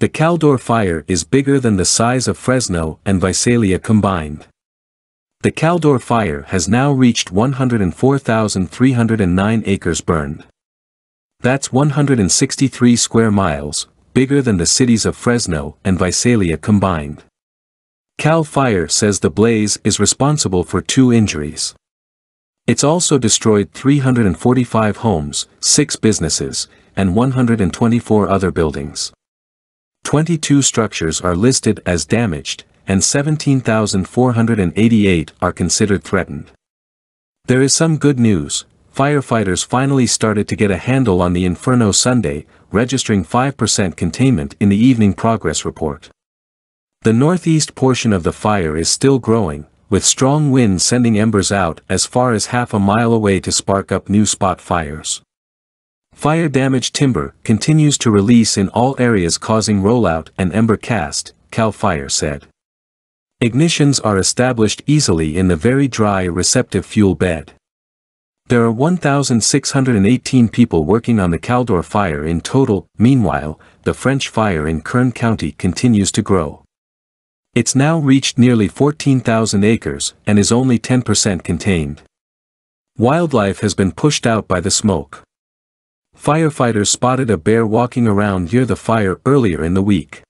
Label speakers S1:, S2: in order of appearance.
S1: The Caldor fire is bigger than the size of Fresno and Visalia combined. The Caldor fire has now reached 104,309 acres burned. That's 163 square miles, bigger than the cities of Fresno and Visalia combined. Cal Fire says the blaze is responsible for two injuries. It's also destroyed 345 homes, six businesses, and 124 other buildings. 22 structures are listed as damaged, and 17,488 are considered threatened. There is some good news, firefighters finally started to get a handle on the Inferno Sunday, registering 5% containment in the evening progress report. The northeast portion of the fire is still growing, with strong winds sending embers out as far as half a mile away to spark up new spot fires. Fire damaged timber continues to release in all areas causing rollout and ember cast, CAL FIRE said. Ignitions are established easily in the very dry receptive fuel bed. There are 1,618 people working on the Caldor fire in total, meanwhile, the French fire in Kern County continues to grow. It's now reached nearly 14,000 acres and is only 10% contained. Wildlife has been pushed out by the smoke. Firefighters spotted a bear walking around near the fire earlier in the week.